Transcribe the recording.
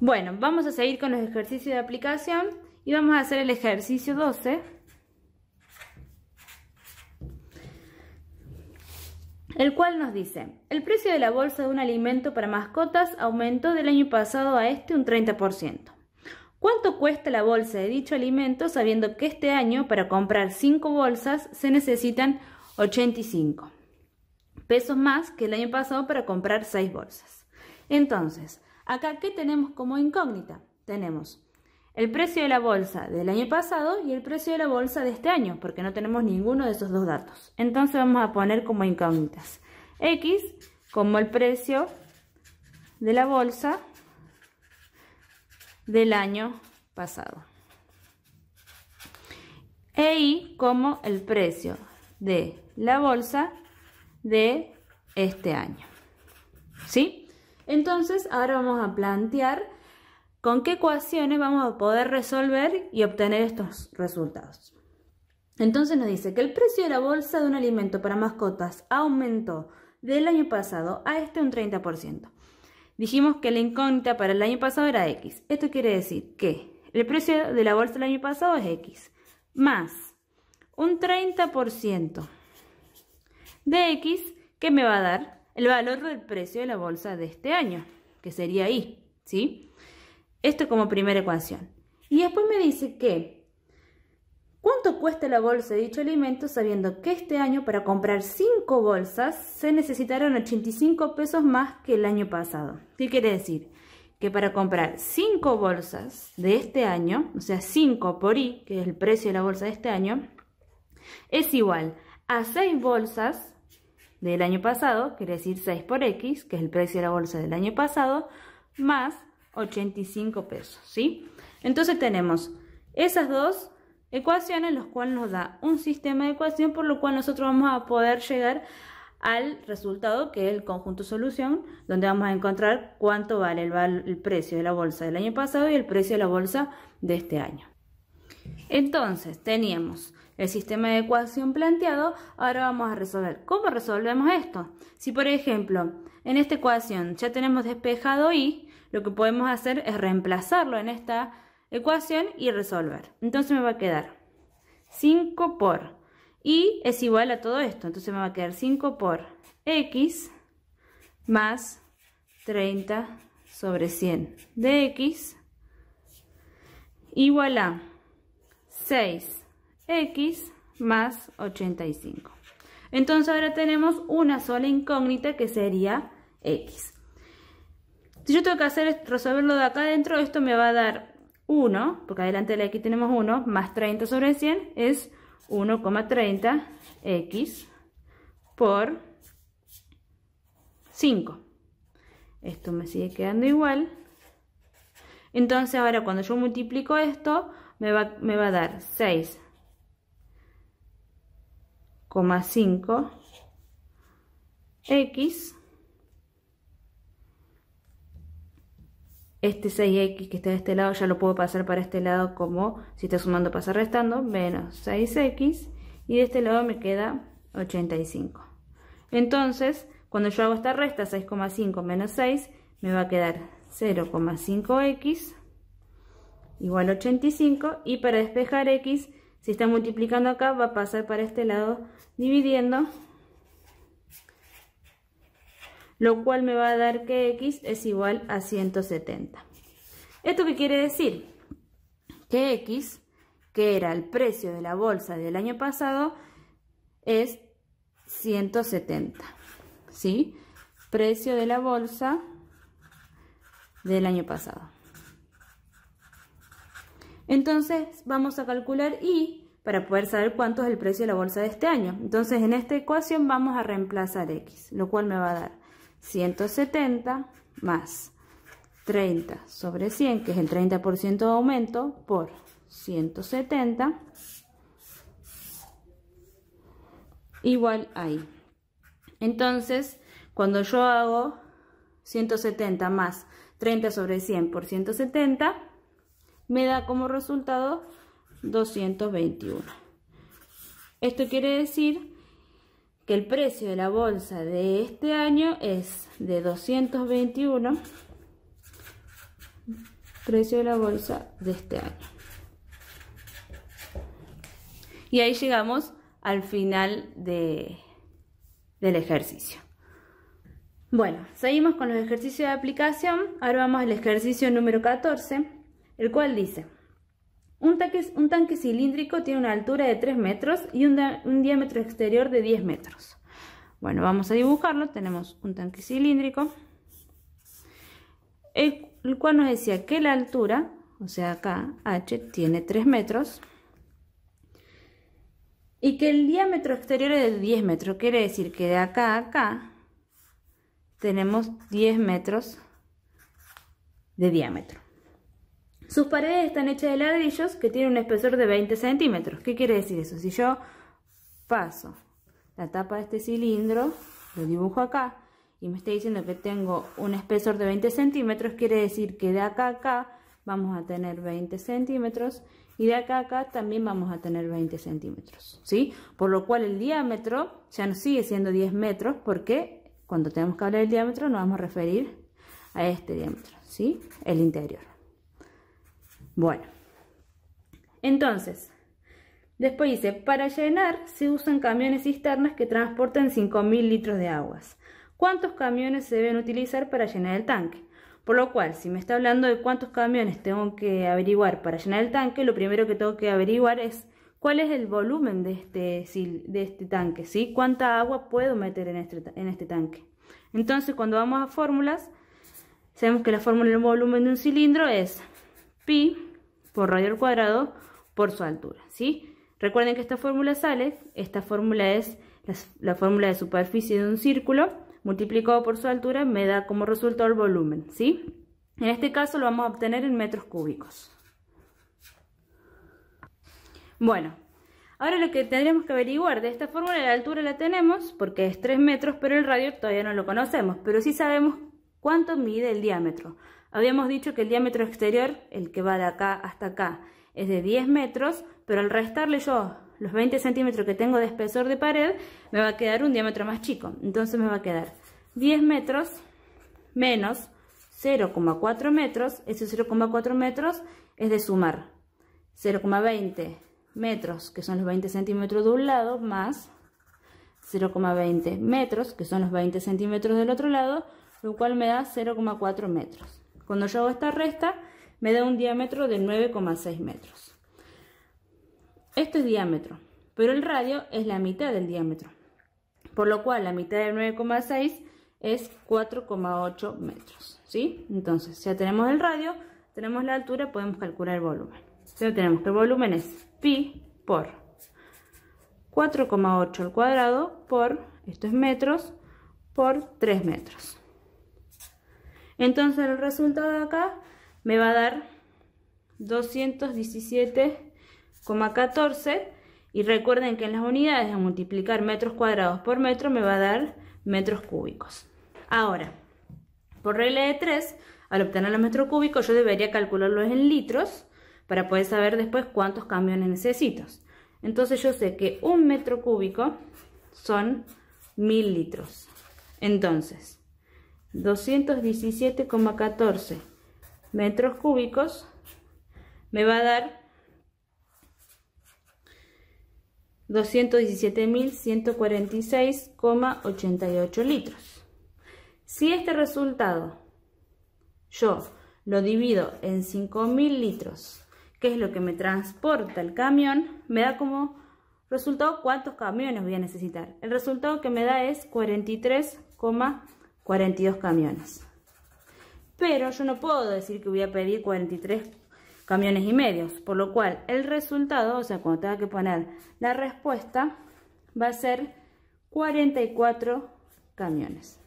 Bueno, vamos a seguir con los ejercicios de aplicación y vamos a hacer el ejercicio 12. El cual nos dice, el precio de la bolsa de un alimento para mascotas aumentó del año pasado a este un 30%. ¿Cuánto cuesta la bolsa de dicho alimento sabiendo que este año para comprar 5 bolsas se necesitan 85 pesos más que el año pasado para comprar 6 bolsas? Entonces, Acá, ¿qué tenemos como incógnita? Tenemos el precio de la bolsa del año pasado y el precio de la bolsa de este año, porque no tenemos ninguno de esos dos datos. Entonces vamos a poner como incógnitas. X como el precio de la bolsa del año pasado. E Y como el precio de la bolsa de este año. ¿Sí? Entonces, ahora vamos a plantear con qué ecuaciones vamos a poder resolver y obtener estos resultados. Entonces nos dice que el precio de la bolsa de un alimento para mascotas aumentó del año pasado a este un 30%. Dijimos que la incógnita para el año pasado era X. Esto quiere decir que el precio de la bolsa del año pasado es X más un 30% de X que me va a dar el valor del precio de la bolsa de este año, que sería I, ¿sí? Esto como primera ecuación. Y después me dice que, ¿cuánto cuesta la bolsa de dicho alimento sabiendo que este año para comprar 5 bolsas se necesitaron 85 pesos más que el año pasado? ¿Qué quiere decir? Que para comprar 5 bolsas de este año, o sea 5 por I, que es el precio de la bolsa de este año, es igual a 6 bolsas del año pasado, quiere decir 6 por X, que es el precio de la bolsa del año pasado, más 85 pesos, ¿sí? Entonces tenemos esas dos ecuaciones, los cuales nos da un sistema de ecuación, por lo cual nosotros vamos a poder llegar al resultado que es el conjunto solución, donde vamos a encontrar cuánto vale el precio de la bolsa del año pasado y el precio de la bolsa de este año. Entonces, teníamos el sistema de ecuación planteado, ahora vamos a resolver. ¿Cómo resolvemos esto? Si por ejemplo, en esta ecuación ya tenemos despejado y, lo que podemos hacer es reemplazarlo en esta ecuación y resolver. Entonces me va a quedar 5 por y es igual a todo esto. Entonces me va a quedar 5 por x más 30 sobre 100 de x igual a 6 x más 85. Entonces ahora tenemos una sola incógnita que sería x. Si yo tengo que hacer es resolverlo de acá adentro, esto me va a dar 1, porque adelante de la x tenemos 1, más 30 sobre 100 es 1,30x por 5. Esto me sigue quedando igual. Entonces ahora cuando yo multiplico esto, me va, me va a dar 6 x este 6x que está de este lado ya lo puedo pasar para este lado como si está sumando pasa restando menos 6x y de este lado me queda 85 entonces cuando yo hago esta resta 6,5 menos 6 me va a quedar 0,5x igual 85 y para despejar x si está multiplicando acá, va a pasar para este lado dividiendo. Lo cual me va a dar que x es igual a 170. ¿Esto qué quiere decir? Que x, que era el precio de la bolsa del año pasado, es 170. ¿Sí? Precio de la bolsa del año pasado. Entonces vamos a calcular Y para poder saber cuánto es el precio de la bolsa de este año. Entonces en esta ecuación vamos a reemplazar X, lo cual me va a dar 170 más 30 sobre 100, que es el 30% de aumento, por 170 igual ahí. Entonces, cuando yo hago 170 más 30 sobre 100 por 170, me da como resultado 221. Esto quiere decir que el precio de la bolsa de este año es de 221, precio de la bolsa de este año. Y ahí llegamos al final del ejercicio. Bueno, seguimos con los ejercicios de aplicación. Ahora vamos al ejercicio número 14 el cual dice, un tanque, cilíndrico tiene una altura de 3 metros y un, diámetro exterior de 10 metros. Bueno, vamos a dibujarlo. Tenemos un tanque cilíndrico, el, el cual nos decía que la altura, o sea acá, H, tiene 3 metros y que el diámetro exterior es de 10 metros. Quiere decir que de acá a acá tenemos 10 metros de diámetro. Sus paredes están hechas de ladrillos que tienen un espesor de 20 centímetros. ¿Qué quiere decir eso? Si yo paso la tapa de este cilindro, lo dibujo acá, y me está diciendo que tengo un espesor de 20 centímetros, quiere decir que de acá a acá vamos a tener 20 centímetros, y de acá a acá también vamos a tener 20 centímetros, Por lo cual el diámetro ya no sigue siendo 10 metros, porque cuando tenemos que hablar del diámetro nos vamos a referir a este diámetro, ¿sí? El interior. Bueno, entonces, después dice, para llenar se usan camiones cisternas que transportan 5.000 litros de aguas. ¿Cuántos camiones se deben utilizar para llenar el tanque? Por lo cual, si me está hablando de cuántos camiones tengo que averiguar para llenar el tanque, lo primero que tengo que averiguar es cuál es el volumen de este, este tanque, ¿sí? ¿Cuánta agua puedo meter en este, en este tanque? Entonces, cuando vamos a fórmulas, sabemos que la fórmula del volumen de un cilindro es pi por radio al cuadrado por su altura, ¿sí? Recuerden que esta fórmula sale, esta fórmula es la, fórmula de superficie de un círculo, multiplicado por su altura me da como resultado el volumen, ¿sí? En este caso lo vamos a obtener en metros cúbicos. Bueno, ahora lo que tendremos que averiguar de esta fórmula, la altura la tenemos porque es 3 metros, pero el radio todavía no lo conocemos, pero sí sabemos cuánto mide el diámetro. Habíamos dicho que el diámetro exterior, el que va de acá hasta acá, es de 10 metros, pero al restarle yo los 20 centímetros que tengo de espesor de pared, me va a quedar un diámetro más chico. Entonces me va a quedar 10 metros menos 0,4 metros, ese 0,4 metros es de sumar 0,20 metros, que son los 20 centímetros de un lado, más 0,20 metros, que son los 20 centímetros del otro lado, lo cual me da 0,4 metros. Cuando yo hago esta resta, me da un diámetro de 9,6 metros. Esto es diámetro, pero el radio es la mitad del diámetro. Por lo cual, la mitad de 9,6 es 4,8 metros. ¿sí? Entonces, ya tenemos el radio, tenemos la altura, podemos calcular el volumen. Entonces, tenemos que el volumen es pi por 4,8 al cuadrado por, esto es metros, por 3 metros. Entonces el resultado de acá me va a dar 217,14 y recuerden que en las unidades de multiplicar metros cuadrados por metro me va a dar metros cúbicos. Ahora, por regla de 3, al obtener los metros cúbicos yo debería calcularlos en litros para poder saber después cuántos cambios necesito. Entonces yo sé que un metro cúbico son mil litros. Entonces, 217,14 metros cúbicos me va a dar 217.146,88 litros. Si este resultado yo lo divido en 5.000 litros, que es lo que me transporta el camión, me da como resultado cuántos camiones voy a necesitar. El resultado que me da es 43,88 42 camiones. Pero yo no puedo decir que voy a pedir 43 camiones y medios, por lo cual el resultado, o sea, cuando tenga que poner la respuesta, va a ser 44 camiones.